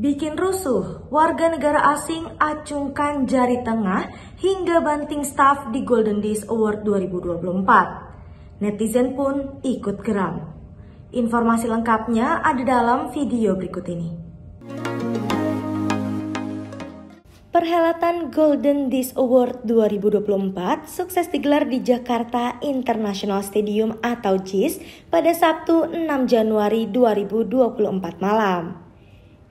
bikin rusuh. Warga negara asing acungkan jari tengah hingga banting staf di Golden Days Award 2024. Netizen pun ikut geram. Informasi lengkapnya ada dalam video berikut ini. Perhelatan Golden Disc Award 2024 sukses digelar di Jakarta International Stadium atau JIS pada Sabtu 6 Januari 2024 malam.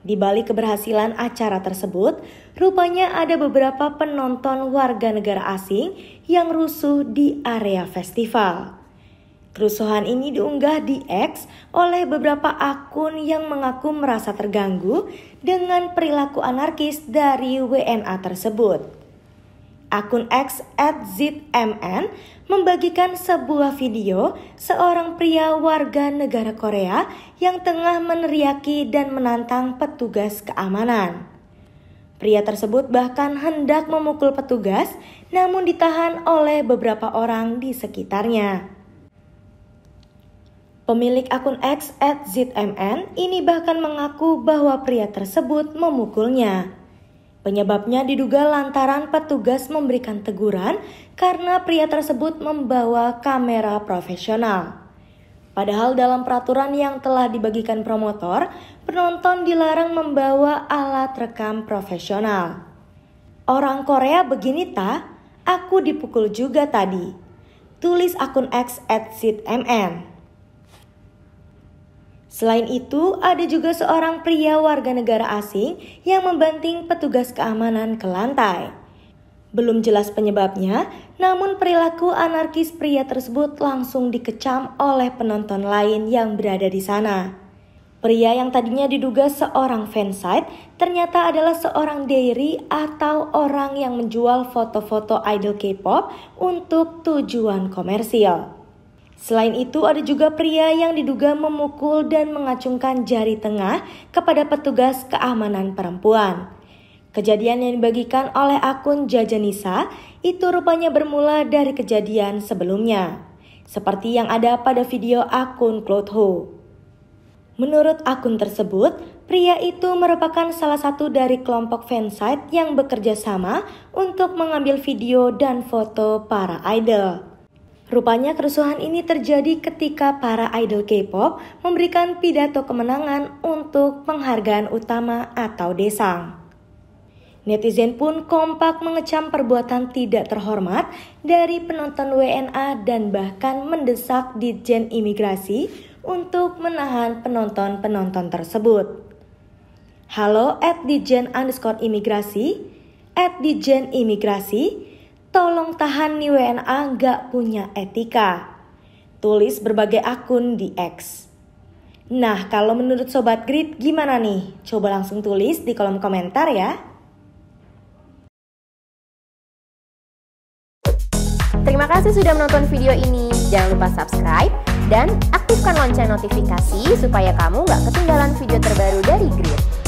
Di balik keberhasilan acara tersebut, rupanya ada beberapa penonton warga negara asing yang rusuh di area festival. Kerusuhan ini diunggah di X oleh beberapa akun yang mengaku merasa terganggu dengan perilaku anarkis dari WNA tersebut. Akun X at ZMN membagikan sebuah video seorang pria warga negara Korea yang tengah meneriaki dan menantang petugas keamanan. Pria tersebut bahkan hendak memukul petugas namun ditahan oleh beberapa orang di sekitarnya. Pemilik akun X at ZMN ini bahkan mengaku bahwa pria tersebut memukulnya. Penyebabnya diduga lantaran petugas memberikan teguran karena pria tersebut membawa kamera profesional. Padahal dalam peraturan yang telah dibagikan promotor, penonton dilarang membawa alat rekam profesional. Orang Korea begini ta, aku dipukul juga tadi. Tulis akun X at Selain itu, ada juga seorang pria warga negara asing yang membanting petugas keamanan ke lantai. Belum jelas penyebabnya, namun perilaku anarkis pria tersebut langsung dikecam oleh penonton lain yang berada di sana. Pria yang tadinya diduga seorang fansite ternyata adalah seorang dairy atau orang yang menjual foto-foto idol K-pop untuk tujuan komersial. Selain itu, ada juga pria yang diduga memukul dan mengacungkan jari tengah kepada petugas keamanan perempuan. Kejadian yang dibagikan oleh akun Jajanisa itu rupanya bermula dari kejadian sebelumnya, seperti yang ada pada video akun Claude Ho. Menurut akun tersebut, pria itu merupakan salah satu dari kelompok fansite yang bekerja sama untuk mengambil video dan foto para idol. Rupanya kerusuhan ini terjadi ketika para idol K-pop memberikan pidato kemenangan untuk penghargaan utama atau desang. Netizen pun kompak mengecam perbuatan tidak terhormat dari penonton WNA dan bahkan mendesak Ditjen Imigrasi untuk menahan penonton-penonton tersebut. Halo at Ditjen underscore imigrasi, at Ditjen imigrasi, Tolong tahan nih WNA gak punya etika. Tulis berbagai akun di X. Nah, kalau menurut Sobat Grid gimana nih? Coba langsung tulis di kolom komentar ya. Terima kasih sudah menonton video ini. Jangan lupa subscribe dan aktifkan lonceng notifikasi supaya kamu gak ketinggalan video terbaru dari Grid.